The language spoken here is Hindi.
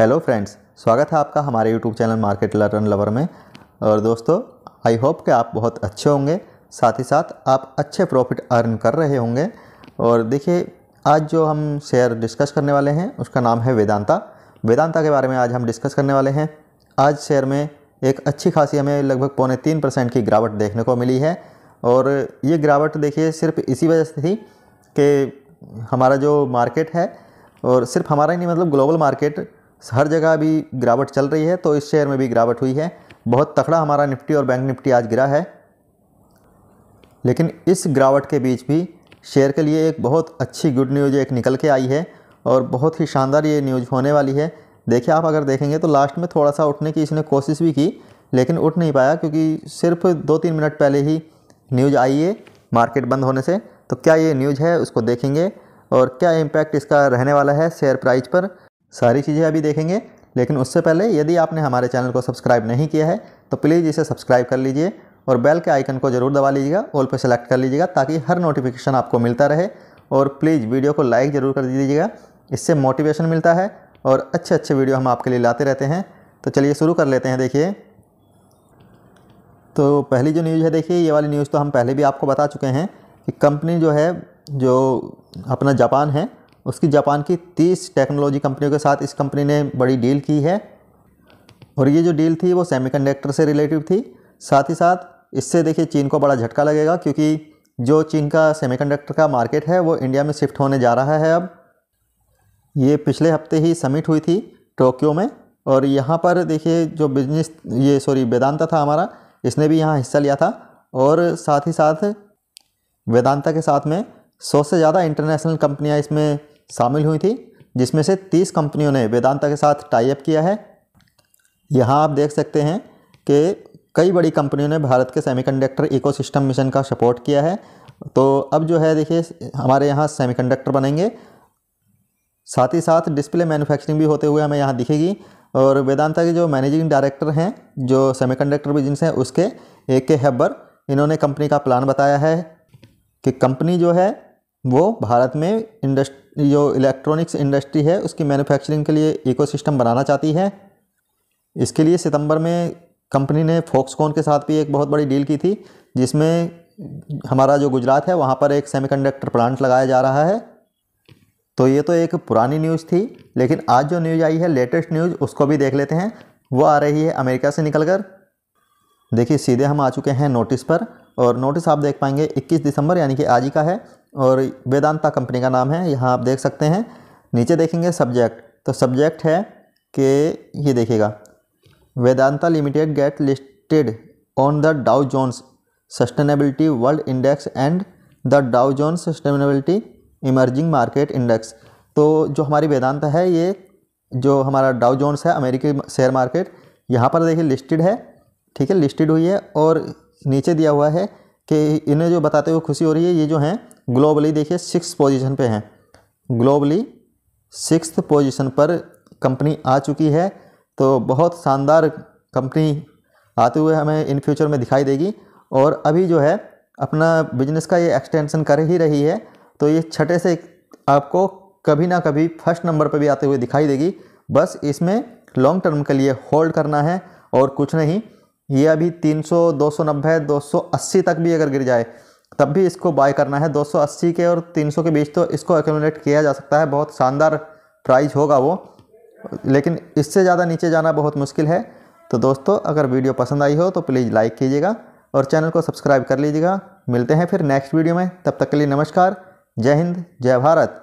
हेलो फ्रेंड्स स्वागत है आपका हमारे YouTube channel market learn lover में और दोस्तों आई होप कि आप बहुत अच्छे होंगे साथ ही साथ आप अच्छे प्रॉफिट अर्न कर रहे होंगे और देखिए आज जो हम शेयर डिस्कस करने वाले हैं उसका नाम है वेदांता वेदांता के बारे में आज हम डिस्कस करने वाले हैं आज शेयर में एक अच्छी खासी हमें लगभग पौने तीन परसेंट की गिरावट देखने को मिली है और ये गिरावट देखिए सिर्फ इसी वजह से थी कि हमारा जो मार्केट है और सिर्फ हमारा ही नहीं मतलब ग्लोबल मार्केट हर जगह अभी गिरावट चल रही है तो इस शेयर में भी गिरावट हुई है बहुत तकड़ा हमारा निफ्टी और बैंक निफ्टी आज गिरा है लेकिन इस गिरावट के बीच भी शेयर के लिए एक बहुत अच्छी गुड न्यूज़ एक निकल के आई है और बहुत ही शानदार ये न्यूज़ होने वाली है देखिए आप अगर देखेंगे तो लास्ट में थोड़ा सा उठने की इसने कोशिश भी की लेकिन उठ नहीं पाया क्योंकि सिर्फ दो तीन मिनट पहले ही न्यूज़ आई है मार्केट बंद होने से तो क्या ये न्यूज़ है उसको देखेंगे और क्या इम्पैक्ट इसका रहने वाला है शेयर प्राइस पर सारी चीज़ें अभी देखेंगे लेकिन उससे पहले यदि आपने हमारे चैनल को सब्सक्राइब नहीं किया है तो प्लीज़ इसे सब्सक्राइब कर लीजिए और बेल के आइकन को ज़रूर दबा लीजिएगा ऑल पर सेलेक्ट कर लीजिएगा ताकि हर नोटिफिकेशन आपको मिलता रहे और प्लीज़ वीडियो को लाइक ज़रूर कर दीजिएगा इससे मोटिवेशन मिलता है और अच्छे अच्छे वीडियो हम आपके लिए लाते रहते हैं तो चलिए शुरू कर लेते हैं देखिए तो पहली जो न्यूज़ है देखिए ये वाली न्यूज़ तो हम पहले भी आपको बता चुके हैं कि कंपनी जो है जो अपना जापान है उसकी जापान की तीस टेक्नोलॉजी कंपनियों के साथ इस कंपनी ने बड़ी डील की है और ये जो डील थी वो सेमीकंडक्टर से रिलेटिव थी साथ ही साथ इससे देखिए चीन को बड़ा झटका लगेगा क्योंकि जो चीन का सेमीकंडक्टर का मार्केट है वो इंडिया में शिफ्ट होने जा रहा है अब ये पिछले हफ्ते ही समिट हुई थी टोक्यो में और यहाँ पर देखिए जो बिजनेस ये सॉरी वेदांता था हमारा इसने भी यहाँ हिस्सा लिया था और साथ ही साथ वेदांता के साथ में सौ से ज़्यादा इंटरनेशनल कंपनियाँ इसमें शामिल हुई थी जिसमें से 30 कंपनियों ने वेदांता के साथ टाइप किया है यहाँ आप देख सकते हैं कि कई बड़ी कंपनियों ने भारत के सेमीकंडक्टर इकोसिस्टम मिशन का सपोर्ट किया है तो अब जो है देखिए हमारे यहाँ सेमीकंडक्टर बनेंगे साथ ही साथ डिस्प्ले मैन्युफैक्चरिंग भी होते हुए हमें यहाँ दिखेगी और वेदांता के जो मैनेजिंग डायरेक्टर हैं जो सेमीकंडक्टर बिजनेस हैं उसके ए के हैब्बर इन्होंने कंपनी का प्लान बताया है कि कंपनी जो है वो भारत में इंडस्ट जो इलेक्ट्रॉनिक्स इंडस्ट्री है उसकी मैन्युफैक्चरिंग के लिए इकोसिस्टम बनाना चाहती है इसके लिए सितंबर में कंपनी ने फोक्सकॉन के साथ भी एक बहुत बड़ी डील की थी जिसमें हमारा जो गुजरात है वहाँ पर एक सेमीकंडक्टर प्लांट लगाया जा रहा है तो ये तो एक पुरानी न्यूज़ थी लेकिन आज जो न्यूज़ आई है लेटेस्ट न्यूज़ उसको भी देख लेते हैं वो आ रही है अमेरिका से निकल कर देखिए सीधे हम आ चुके हैं नोटिस पर और नोटिस आप देख पाएंगे 21 दिसंबर यानी कि आज ही का है और वेदांता कंपनी का नाम है यहाँ आप देख सकते हैं नीचे देखेंगे सब्जेक्ट तो सब्जेक्ट है कि ये देखिएगा Vedanta Limited get listed on the Dow Jones sustainability world index and the Dow Jones sustainability emerging market index तो जो हमारी वेदांता है ये जो हमारा डाउ जोन्स है अमेरिकी शेयर मार्केट यहाँ पर देखिए लिस्टेड है ठीक है लिस्टेड हुई है और नीचे दिया हुआ है कि इन्हें जो बताते हुए खुशी हो रही है ये जो हैं ग्लोबली देखिए सिक्स पोजीशन पे हैं ग्लोबली सिक्स पोजीशन पर कंपनी आ चुकी है तो बहुत शानदार कंपनी आते हुए हमें इन फ्यूचर में दिखाई देगी और अभी जो है अपना बिजनेस का ये एक्सटेंशन कर ही रही है तो ये छठे से आपको कभी ना कभी फर्स्ट नंबर पर भी आते हुए दिखाई देगी बस इसमें लॉन्ग टर्म के लिए होल्ड करना है और कुछ नहीं ये अभी 300 290 280 तक भी अगर गिर जाए तब भी इसको बाय करना है 280 के और 300 के बीच तो इसको एक्यूमुलेट किया जा सकता है बहुत शानदार प्राइस होगा वो लेकिन इससे ज़्यादा नीचे जाना बहुत मुश्किल है तो दोस्तों अगर वीडियो पसंद आई हो तो प्लीज़ लाइक कीजिएगा और चैनल को सब्सक्राइब कर लीजिएगा मिलते हैं फिर नेक्स्ट वीडियो में तब तक के लिए नमस्कार जय हिंद जय भारत